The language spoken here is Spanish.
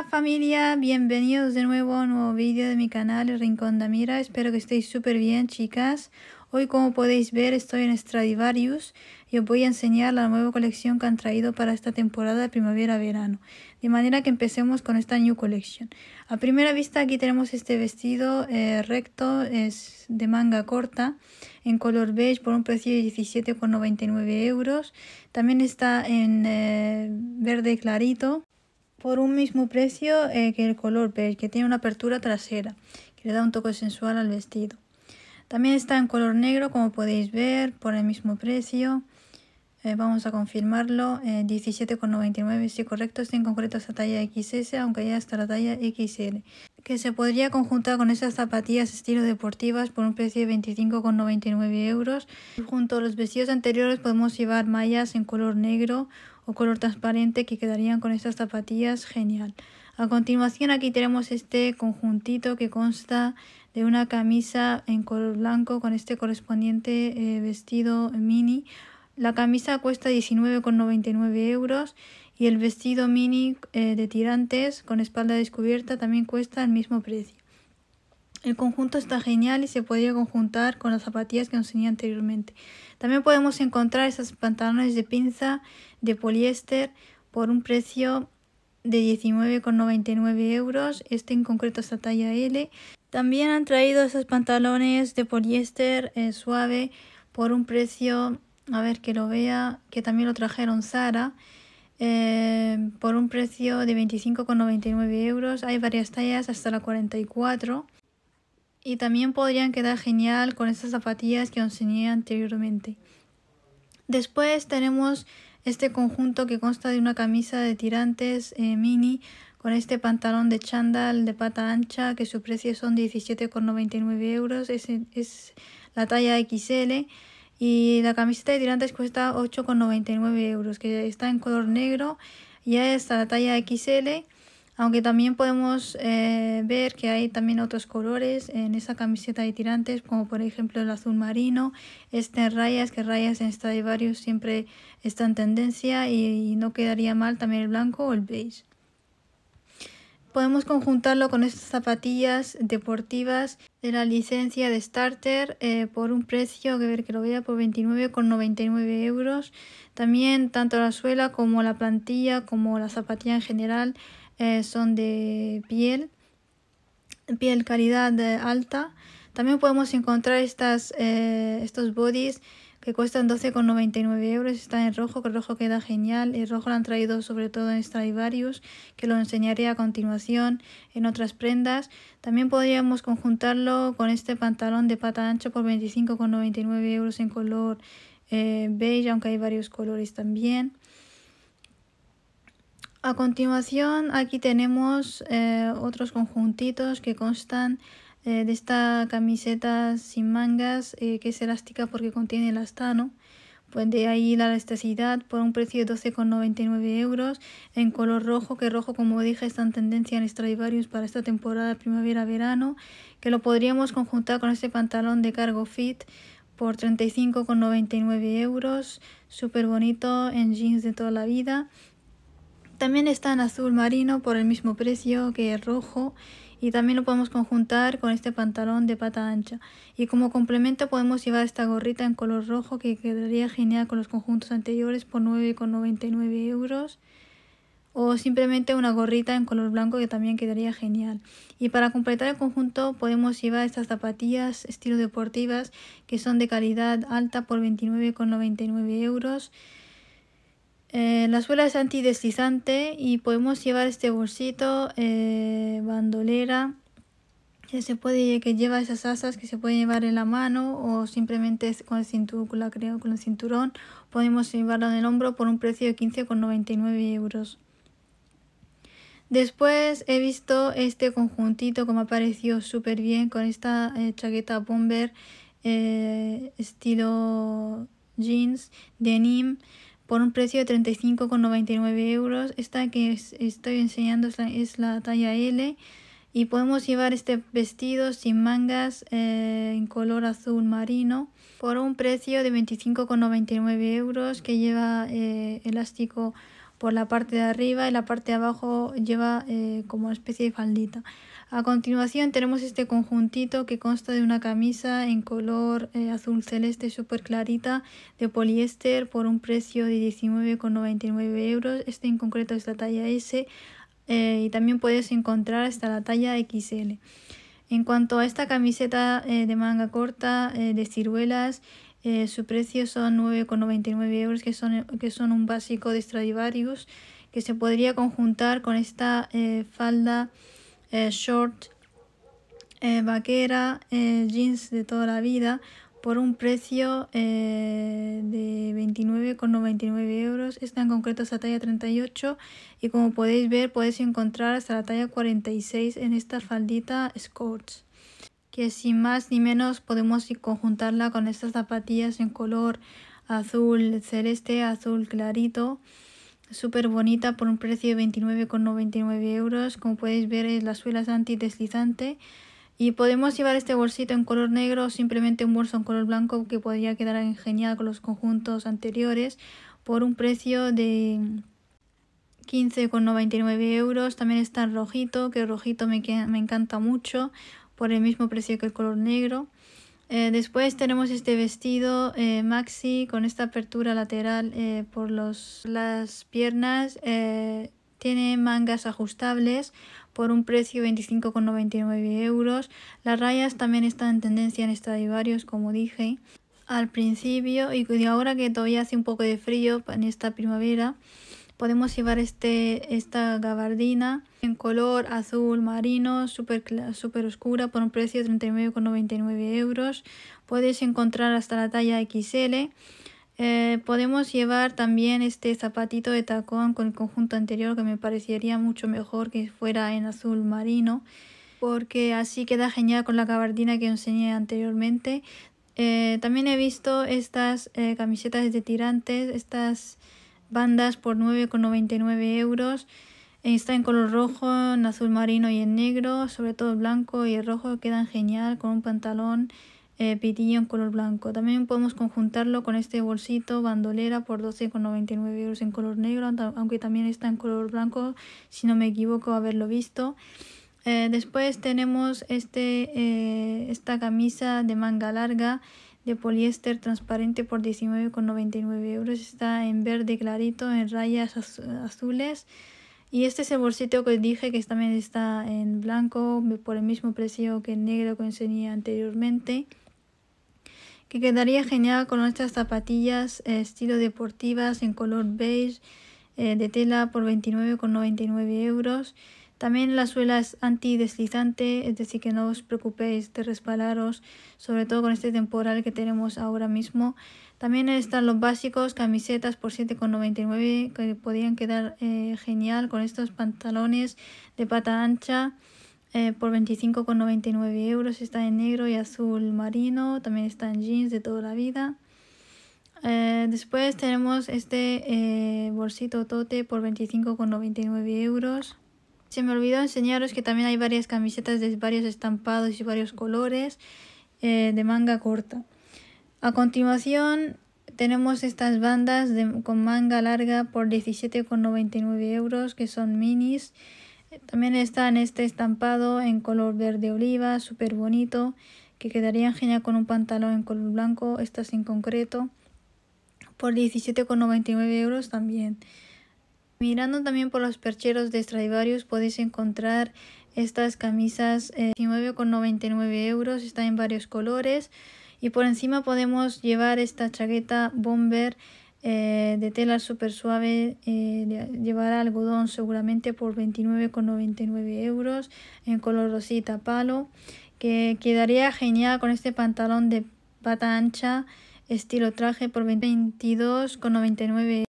Hola familia, bienvenidos de nuevo a un nuevo vídeo de mi canal El Rincón de Mira. Espero que estéis súper bien chicas. Hoy como podéis ver estoy en Stradivarius y os voy a enseñar la nueva colección que han traído para esta temporada de primavera-verano. De manera que empecemos con esta New Collection. A primera vista aquí tenemos este vestido eh, recto, es de manga corta, en color beige por un precio de 17,99 euros. También está en eh, verde clarito por un mismo precio eh, que el color beige, que tiene una apertura trasera, que le da un toque sensual al vestido. También está en color negro, como podéis ver, por el mismo precio. Eh, vamos a confirmarlo, eh, 17,99, si correcto, está en concreto esta talla XS, aunque ya está la talla XL. Que se podría conjuntar con esas zapatillas estilo deportivas por un precio de 25,99 euros. Junto a los vestidos anteriores podemos llevar mallas en color negro o color transparente que quedarían con estas zapatillas genial. A continuación aquí tenemos este conjuntito que consta de una camisa en color blanco con este correspondiente eh, vestido mini. La camisa cuesta 19,99 euros y el vestido mini eh, de tirantes con espalda descubierta también cuesta el mismo precio. El conjunto está genial y se podría conjuntar con las zapatillas que nos enseñé anteriormente. También podemos encontrar esos pantalones de pinza de poliéster por un precio de 19,99 euros, este en concreto es la talla L. También han traído esos pantalones de poliéster eh, suave por un precio, a ver que lo vea, que también lo trajeron Sara, eh, por un precio de 25,99 euros. Hay varias tallas, hasta la 44 y también podrían quedar genial con estas zapatillas que os enseñé anteriormente. Después tenemos este conjunto que consta de una camisa de tirantes eh, mini con este pantalón de chándal de pata ancha que su precio son 17,99 euros, es, es la talla XL y la camiseta de tirantes cuesta 8,99 euros que está en color negro, ya está la talla XL aunque también podemos eh, ver que hay también otros colores en esa camiseta de tirantes, como por ejemplo el azul marino, este rayas, que rayas en Stradivarius siempre está en tendencia y, no quedaría mal también el blanco o el beige. Podemos conjuntarlo con estas zapatillas deportivas de la licencia de Starter eh, por un precio que ver que lo vea por 29,99 euros. También tanto la suela como la plantilla como la zapatilla en general eh, son de piel, piel calidad eh, alta. También podemos encontrar estas, eh, estos bodys que cuestan 12,99 euros. Están en rojo, que el rojo queda genial. El rojo lo han traído sobre todo en Stradivarius, que lo enseñaré a continuación en otras prendas. También podríamos conjuntarlo con este pantalón de pata ancha por 25,99 euros en color beige, aunque hay varios colores también. A continuación aquí tenemos eh, otros conjuntitos que constan eh, de esta camiseta sin mangas eh, que es elástica porque contiene elastano. Pues de ahí la elasticidad por un precio de 12,99 euros en color rojo, que rojo como dije está en tendencia en Stradivarius para esta temporada primavera-verano, que lo podríamos conjuntar con este pantalón de cargo fit por 35,99 euros, súper bonito en jeans de toda la vida. También está en azul marino por el mismo precio que el rojo y también lo podemos conjuntar con este pantalón de pata ancha. Y como complemento podemos llevar esta gorrita en color rojo que quedaría genial con los conjuntos anteriores por 9,99 euros. O simplemente una gorrita en color blanco que también quedaría genial. Y para completar el conjunto podemos llevar estas zapatillas estilo deportivas que son de calidad alta por 29,99 euros. Eh, la suela es antideslizante y podemos llevar este bolsito, eh, bandolera, que, se puede, que lleva esas asas que se pueden llevar en la mano o simplemente con el, cinturón, Podemos llevarlo en el hombro por un precio de 15,99 euros. Después he visto este conjuntito como me ha parecido súper bien con esta eh, chaqueta bomber estilo jeans de Nim por un precio de 35,99 euros. Esta que estoy enseñando es la, talla L y podemos llevar este vestido sin mangas eh, en color azul marino por un precio de 25,99 euros que lleva eh, elástico por la parte de arriba y la parte de abajo lleva eh, como una especie de faldita. A continuación tenemos este conjuntito que consta de una camisa en color eh, azul celeste súper clarita de poliéster por un precio de 19,99 euros. Este en concreto es la talla S eh, y también puedes encontrar hasta la talla XL. En cuanto a esta camiseta de manga corta de ciruelas, eh, su precio son 9,99 euros, que son, que son un básico de Stradivarius, que se podría conjuntar con esta eh, falda eh, short vaquera, jeans de toda la vida, por un precio de 29,99 euros. Esta en concreto es la talla 38 y como podéis ver podéis encontrar hasta la talla 46 en esta faldita Scorts que sin más ni menos podemos conjuntarla con estas zapatillas en color azul celeste, azul clarito, súper bonita por un precio de 29,99 euros, como podéis ver es la suela anti deslizante y podemos llevar este bolsito en color negro o simplemente un bolso en color blanco que podría quedar genial con los conjuntos anteriores por un precio de 15,99 euros. También está en rojito, que rojito me, me encanta mucho por el mismo precio que el color negro. Eh, después tenemos este vestido eh, maxi con esta apertura lateral eh, por las piernas. tiene mangas ajustables por un precio 25,99 euros. Las rayas también están en tendencia en Stradivarius, como dije al principio. Y ahora que todavía hace un poco de frío en esta primavera, Podemos llevar este, esta gabardina en color azul marino, súper super oscura, por un precio de 39,99 euros. puedes encontrar hasta la talla XL. Eh, podemos llevar también este zapatito de tacón con el conjunto anterior que me parecería mucho mejor que fuera en azul marino porque así queda genial con la gabardina que enseñé anteriormente. Eh, también he visto estas eh, camisetas de tirantes, estas bandas por 9,99 euros. Está en color rojo, en azul marino y en negro, sobre todo el blanco y el rojo quedan genial con un pantalón eh, pitillo en color blanco. También podemos conjuntarlo con este bolsito bandolera por 12,99 euros en color negro, aunque también está en color blanco, si no me equivoco haberlo visto. Eh, después tenemos este, eh, esta camisa de manga larga de poliéster transparente por 19,99 euros. Está en verde clarito, en rayas azules. Y este es el bolsito que dije que también está en blanco por el mismo precio que el negro que enseñé anteriormente. Que quedaría genial con estas zapatillas eh, estilo deportivas en color beige eh, de tela por 29,99 euros. También la suela es antideslizante, es decir, que no os preocupéis de resbalaros, sobre todo con este temporal que tenemos ahora mismo. También están los básicos, camisetas por 7,99 que podían quedar eh, genial con estos pantalones de pata ancha. Eh, por 25,99 euros está en negro y azul marino, también están jeans de toda la vida. Eh, después tenemos este bolsito tote por 25,99 euros. Se me olvidó enseñaros que también hay varias camisetas de varios estampados y varios colores eh, de manga corta. A continuación tenemos estas bandas con manga larga por 17,99 euros que son minis. También está este estampado en color verde oliva, súper bonito, que quedaría genial con un pantalón en color blanco, estas en concreto, por 17,99 euros también. Mirando también por los percheros de Stradivarius podéis encontrar estas camisas eh, 19,99 euros, está en varios colores y por encima podemos llevar esta chaqueta bomber eh, de tela súper suave, eh, llevará algodón seguramente por 29,99 euros en color rosita palo que quedaría genial con este pantalón de pata ancha estilo traje por 22,99 euros.